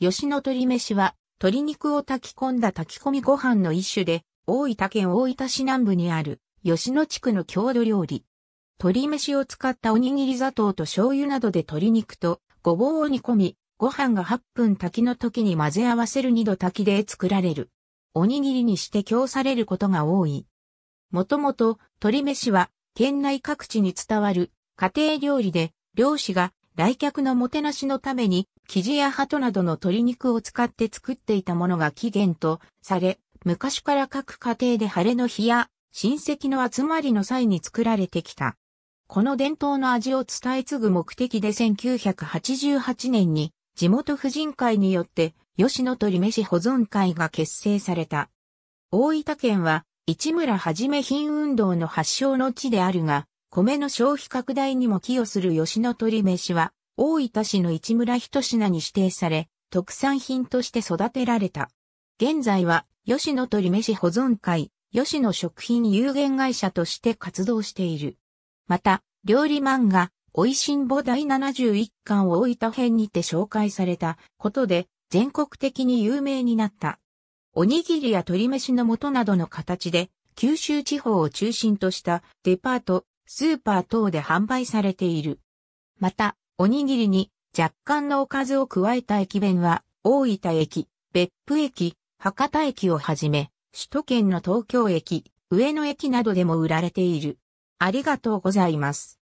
吉野鶏飯は、鶏肉を炊き込んだ炊き込みご飯の一種で、大分県大分市南部にある、吉野地区の郷土料理。鶏飯を使ったおにぎり砂糖と醤油などで鶏肉とごぼうを煮込み、ご飯が8分炊きの時に混ぜ合わせる二度炊きで作られる。おにぎりにして供されることが多い。もともと、鶏飯は県内各地に伝わる家庭料理で、漁師が来客のもてなしのために、生地や鳩などの鶏肉を使って作っていたものが起源とされ、昔から各家庭で晴れの日や親戚の集まりの際に作られてきた。この伝統の味を伝え継ぐ目的で1988年に地元婦人会によって吉野鳥飯保存会が結成された。大分県は市村はじめ品運動の発祥の地であるが、米の消費拡大にも寄与する吉野鳥飯は、大分市の市村一品に指定され、特産品として育てられた。現在は、吉野鳥飯保存会、吉野食品有限会社として活動している。また、料理漫画、美味しんぼ第71巻を大分編にて紹介されたことで、全国的に有名になった。おにぎりや鳥飯の素などの形で、九州地方を中心としたデパート、スーパー等で販売されている。また、おにぎりに若干のおかずを加えた駅弁は、大分駅、別府駅、博多駅をはじめ、首都圏の東京駅、上野駅などでも売られている。ありがとうございます。